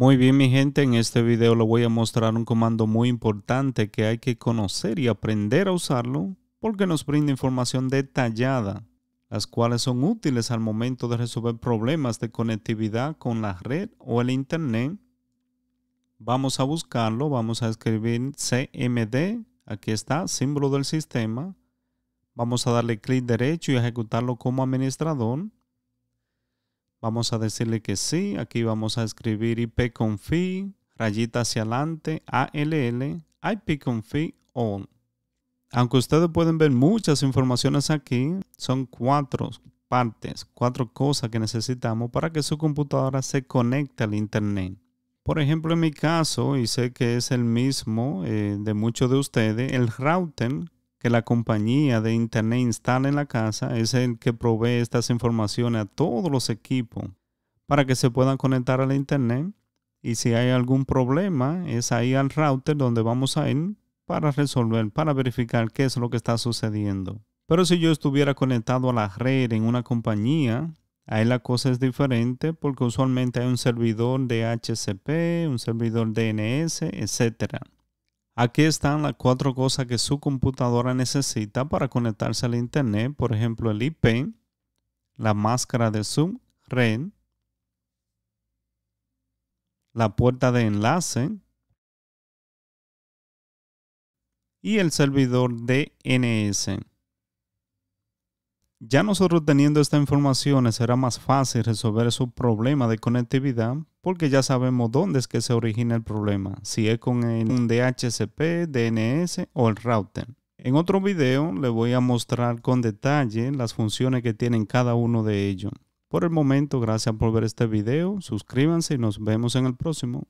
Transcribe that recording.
Muy bien mi gente, en este video le voy a mostrar un comando muy importante que hay que conocer y aprender a usarlo porque nos brinda información detallada, las cuales son útiles al momento de resolver problemas de conectividad con la red o el internet. Vamos a buscarlo, vamos a escribir CMD, aquí está, símbolo del sistema. Vamos a darle clic derecho y ejecutarlo como administrador. Vamos a decirle que sí. Aquí vamos a escribir ipconfig, rayita hacia adelante, all, ipconfig all. Aunque ustedes pueden ver muchas informaciones aquí, son cuatro partes, cuatro cosas que necesitamos para que su computadora se conecte al Internet. Por ejemplo, en mi caso, y sé que es el mismo eh, de muchos de ustedes, el router que la compañía de Internet instala en la casa es el que provee estas informaciones a todos los equipos para que se puedan conectar al Internet. Y si hay algún problema, es ahí al router donde vamos a ir para resolver, para verificar qué es lo que está sucediendo. Pero si yo estuviera conectado a la red en una compañía, ahí la cosa es diferente porque usualmente hay un servidor de HCP, un servidor DNS, etcétera. Aquí están las cuatro cosas que su computadora necesita para conectarse al Internet. Por ejemplo, el IP, la máscara de su red, la puerta de enlace y el servidor DNS. Ya nosotros teniendo esta información será más fácil resolver su problema de conectividad porque ya sabemos dónde es que se origina el problema, si es con el, un DHCP, DNS o el router. En otro video le voy a mostrar con detalle las funciones que tienen cada uno de ellos. Por el momento, gracias por ver este video, suscríbanse y nos vemos en el próximo.